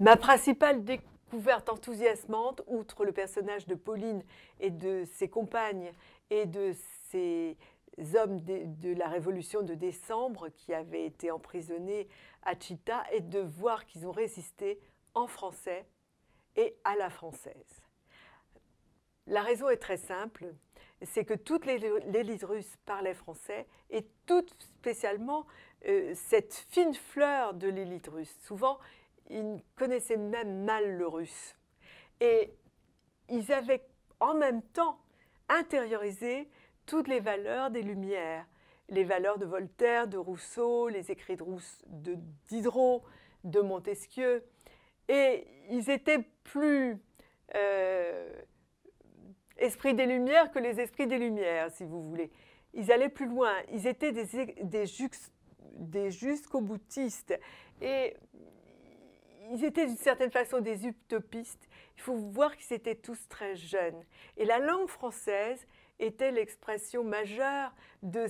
Ma principale découverte enthousiasmante, outre le personnage de Pauline et de ses compagnes et de ces hommes de, la révolution de décembre qui avaient été emprisonnés à Chita, est de voir qu'ils ont résisté en français et à la française. La raison est très simple, c'est que toute l'élite russe parlait français et toute spécialement euh, cette fine fleur de l'élite russe. Souvent, ils connaissaient même mal le russe. Et ils avaient en même temps intériorisé toutes les valeurs des Lumières, les valeurs de Voltaire, de Rousseau, les écrits de, de Diderot, de Montesquieu. Et ils étaient plus euh, esprits des Lumières que les esprits des Lumières, si vous voulez. Ils allaient plus loin, ils étaient des, des, des jusqu'au Et ils étaient d'une certaine façon des utopistes. Il faut voir qu'ils étaient tous très jeunes. Et la langue française était l'expression majeure de,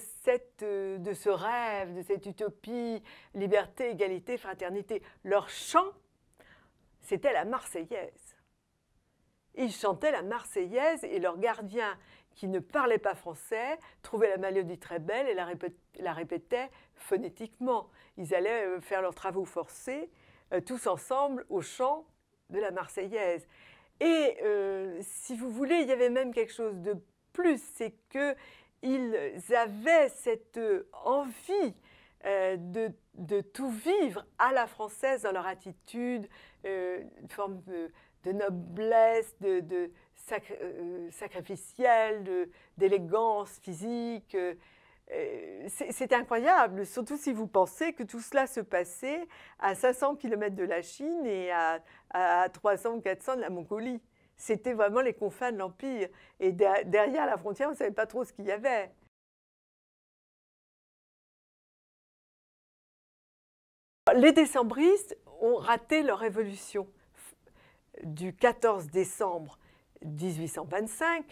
euh, ce rêve, de cette utopie, liberté, égalité, fraternité. Leur chant, c'était la Marseillaise. Ils chantaient la Marseillaise et leurs gardiens, qui ne parlaient pas français, trouvaient la mélodie très belle et la, répétaient phonétiquement. Ils allaient euh, faire leurs travaux forcés euh, tous ensemble au chant de la Marseillaise. Et euh, si vous voulez, il y avait même quelque chose de plus, c'est que ils avaient cette euh, envie de, de, tout vivre à la française dans leur attitude, une forme de, noblesse, de, de sacrificielle, d'élégance physique. Euh, c'est incroyable, surtout si vous pensez que tout cela se passait à 500 km de la Chine et à, 300 ou 400 de la Mongolie. C'était vraiment les confins de l'Empire. Et derrière la frontière, on ne savait pas trop ce qu'il y avait. Les décembristes ont raté leur évolution. Du 14 décembre 1825,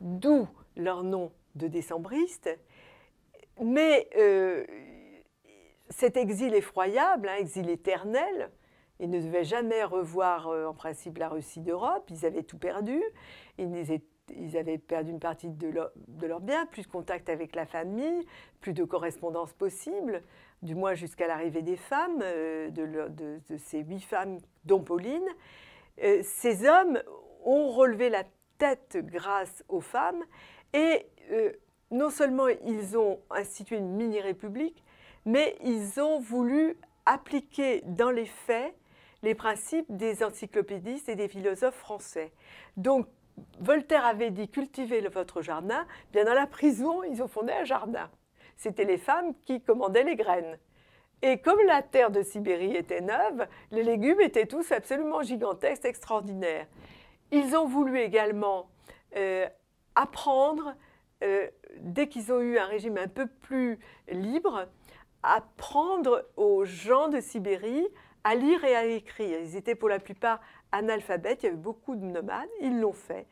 d'où leur nom de décembristes, mais euh, cet exil effroyable, un hein, exil éternel, ils ne devaient jamais revoir euh, en principe la Russie d'Europe, ils avaient tout perdu, ils, avaient perdu une partie de, leur, de leurs biens, plus de contact avec la famille, plus de correspondance possible, du moins jusqu'à l'arrivée des femmes, euh, de, de, de, ces huit femmes, dont Pauline. ces hommes ont relevé la tête grâce aux femmes et non seulement ils ont institué une mini-république, mais ils ont voulu appliquer dans les faits les principes des encyclopédistes et des philosophes français. Donc, Voltaire avait dit cultivez votre jardin. Bien dans la prison, ils ont fondé un jardin. C'était les femmes qui commandaient les graines. Et comme la terre de Sibérie était neuve, les légumes étaient tous absolument gigantesques, extraordinaires. Ils ont voulu également euh, apprendre euh, qu'ils ont eu un régime un peu plus libre, apprendre aux gens de Sibérie à lire et à écrire. Ils étaient pour la plupart analphabètes, il y avait beaucoup de nomades, ils l'ont fait.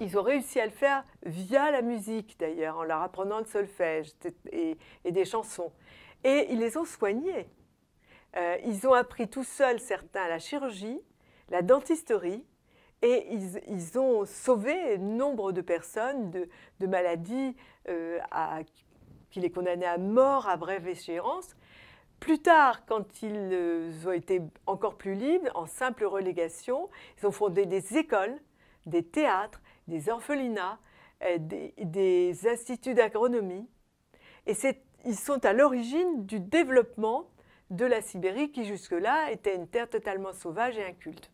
Ils ont réussi à le faire via la musique d'ailleurs, en leur apprenant le solfège et, des chansons. Et ils les ont soignés. Euh, ils ont appris tout seuls, certains, la chirurgie, la dentisterie, et ils, ont sauvé nombre de personnes de, maladies euh, qui les condamnaient à mort à brève échéance. Plus tard, quand ils euh, ont été encore plus libres, en simple relégation, ils ont fondé des écoles, des théâtres, des orphelinats, euh, des, instituts d'agronomie. Et ils sont à l'origine du développement de la Sibérie qui jusque-là était une terre totalement sauvage et inculte.